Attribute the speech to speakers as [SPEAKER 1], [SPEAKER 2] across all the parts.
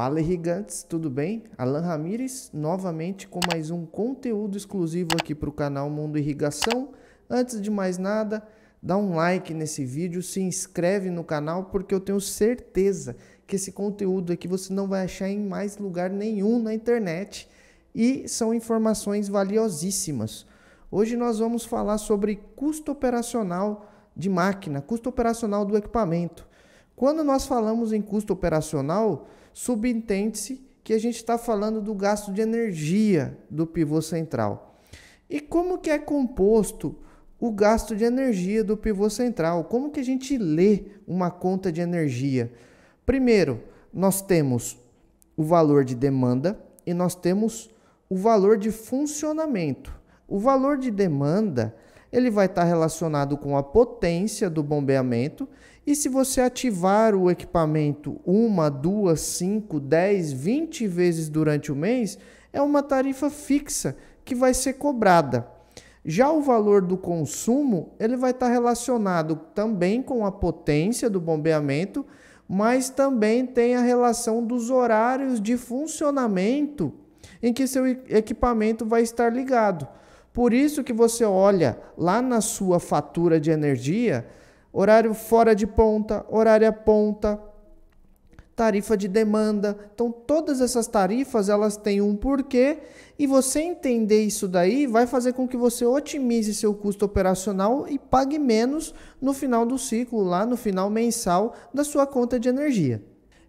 [SPEAKER 1] Fala irrigantes, tudo bem? Alan Ramires novamente com mais um conteúdo exclusivo aqui para o canal Mundo Irrigação. Antes de mais nada, dá um like nesse vídeo, se inscreve no canal porque eu tenho certeza que esse conteúdo aqui você não vai achar em mais lugar nenhum na internet e são informações valiosíssimas. Hoje nós vamos falar sobre custo operacional de máquina, custo operacional do equipamento. Quando nós falamos em custo operacional, subentende-se que a gente está falando do gasto de energia do pivô central. E como que é composto o gasto de energia do pivô central? Como que a gente lê uma conta de energia? Primeiro, nós temos o valor de demanda e nós temos o valor de funcionamento. O valor de demanda ele vai estar relacionado com a potência do bombeamento. E se você ativar o equipamento uma, duas, cinco, dez, vinte vezes durante o mês, é uma tarifa fixa que vai ser cobrada. Já o valor do consumo, ele vai estar relacionado também com a potência do bombeamento, mas também tem a relação dos horários de funcionamento em que seu equipamento vai estar ligado. Por isso que você olha lá na sua fatura de energia, horário fora de ponta, horário à ponta, tarifa de demanda. Então todas essas tarifas, elas têm um porquê e você entender isso daí vai fazer com que você otimize seu custo operacional e pague menos no final do ciclo, lá no final mensal da sua conta de energia.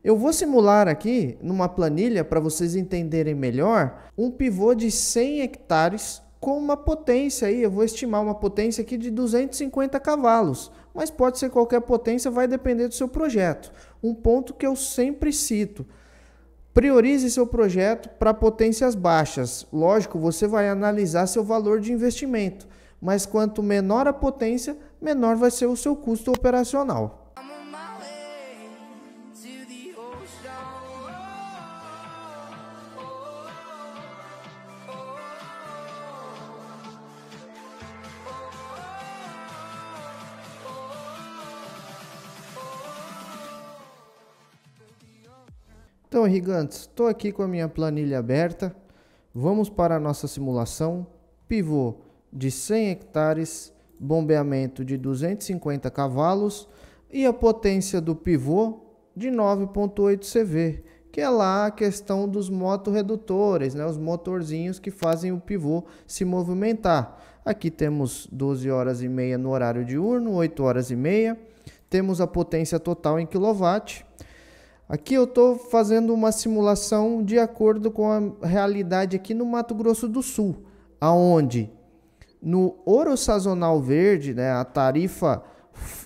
[SPEAKER 1] Eu vou simular aqui, numa planilha, para vocês entenderem melhor, um pivô de 100 hectares com uma potência aí, eu vou estimar uma potência aqui de 250 cavalos, mas pode ser qualquer potência, vai depender do seu projeto. Um ponto que eu sempre cito, priorize seu projeto para potências baixas. Lógico, você vai analisar seu valor de investimento, mas quanto menor a potência, menor vai ser o seu custo operacional. Então, Rigantes. estou aqui com a minha planilha aberta. Vamos para a nossa simulação. Pivô de 100 hectares, bombeamento de 250 cavalos e a potência do pivô de 9.8 CV, que é lá a questão dos motorredutores, né? os motorzinhos que fazem o pivô se movimentar. Aqui temos 12 horas e meia no horário diurno, 8 horas e meia. Temos a potência total em quilowatt Aqui eu estou fazendo uma simulação de acordo com a realidade aqui no Mato Grosso do Sul, aonde no ouro sazonal verde, né, a tarifa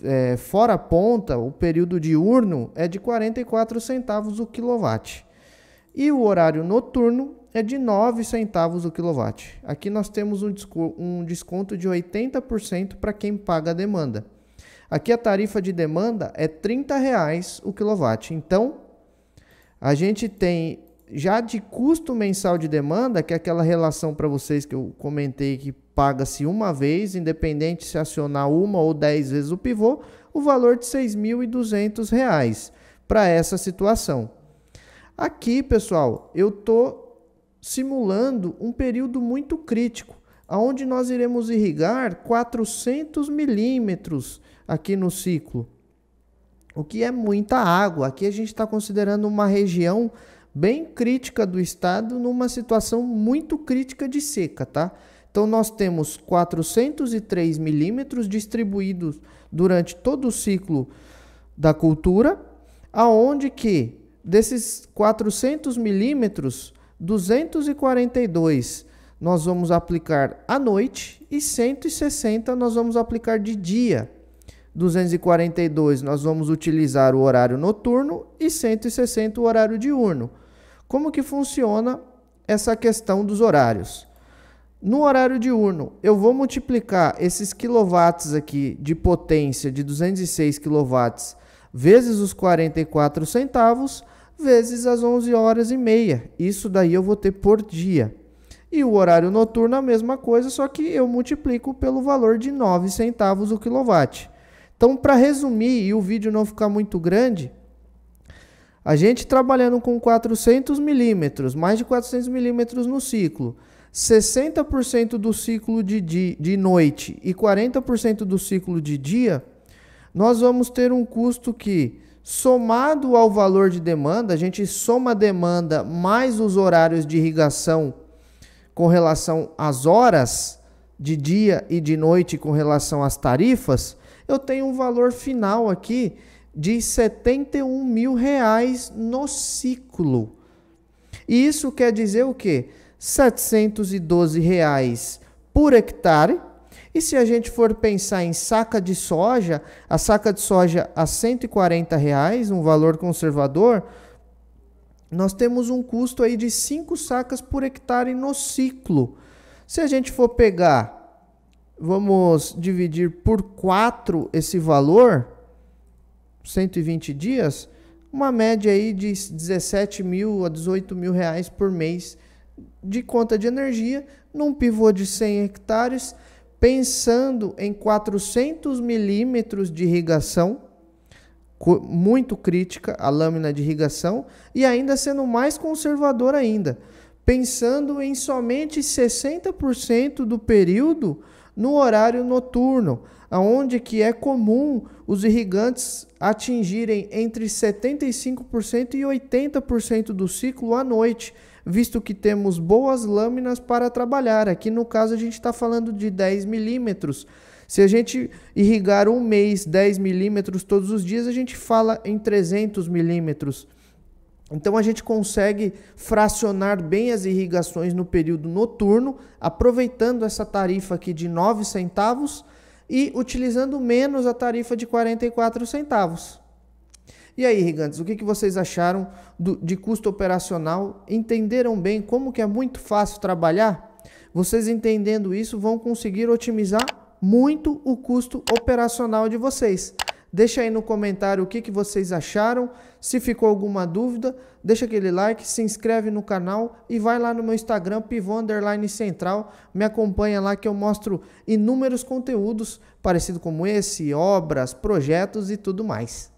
[SPEAKER 1] é, fora ponta, o período diurno é de 44 centavos o quilowatt. E o horário noturno é de 9 centavos o quilowatt. Aqui nós temos um, desconto de 80% para quem paga a demanda. Aqui a tarifa de demanda é R$ reais o quilowatt. Então, a gente tem já de custo mensal de demanda, que é aquela relação para vocês que eu comentei que paga-se uma vez, independente se acionar uma ou dez vezes o pivô, o valor de R$ 6.200 para essa situação. Aqui, pessoal, eu estou simulando um período muito crítico aonde nós iremos irrigar 400 milímetros aqui no ciclo, o que é muita água. Aqui a gente está considerando uma região bem crítica do estado, numa situação muito crítica de seca, tá? Então nós temos 403 milímetros distribuídos durante todo o ciclo da cultura, aonde que desses 400 milímetros, 242 nós vamos aplicar à noite e 160 nós vamos aplicar de dia. 242 nós vamos utilizar o horário noturno e 160 o horário diurno. Como que funciona essa questão dos horários? No horário diurno, eu vou multiplicar esses quilowatts aqui de potência de 206 quilowatts vezes os 44 centavos vezes as 11 horas e meia. Isso daí eu vou ter por dia. E o horário noturno a mesma coisa, só que eu multiplico pelo valor de 9 centavos o quilowatt. Então, para resumir e o vídeo não ficar muito grande, a gente trabalhando com 400 milímetros, mais de 400 milímetros no ciclo, 60% do ciclo de, dia, de noite e 40% do ciclo de dia, nós vamos ter um custo que, somado ao valor de demanda, a gente soma a demanda mais os horários de irrigação com relação às horas de dia e de noite com relação às tarifas, eu tenho um valor final aqui de 71 mil reais no ciclo. E isso quer dizer o quê? 712 reais por hectare. E se a gente for pensar em saca de soja, a saca de soja a 140 reais, um valor conservador, nós temos um custo aí de 5 sacas por hectare no ciclo. Se a gente for pegar, vamos dividir por 4 esse valor, 120 dias, uma média aí de 17 mil a 18 mil reais por mês de conta de energia, num pivô de 100 hectares, pensando em 400 milímetros de irrigação, muito crítica a lâmina de irrigação e ainda sendo mais conservador ainda, pensando em somente 60% do período no horário noturno, aonde que é comum os irrigantes atingirem entre 75% e 80% do ciclo à noite, visto que temos boas lâminas para trabalhar. Aqui no caso a gente está falando de 10 milímetros. Se a gente irrigar um mês 10 milímetros todos os dias, a gente fala em 300 milímetros. Então a gente consegue fracionar bem as irrigações no período noturno, aproveitando essa tarifa aqui de 9 centavos e utilizando menos a tarifa de 44 centavos. E aí, irrigantes, o que, que vocês acharam do, de custo operacional? Entenderam bem como que é muito fácil trabalhar? Vocês entendendo isso vão conseguir otimizar muito o custo operacional de vocês. Deixa aí no comentário o que, que vocês acharam, se ficou alguma dúvida, deixa aquele like, se inscreve no canal e vai lá no meu Instagram, pivô central, me acompanha lá que eu mostro inúmeros conteúdos parecidos como esse, obras, projetos e tudo mais.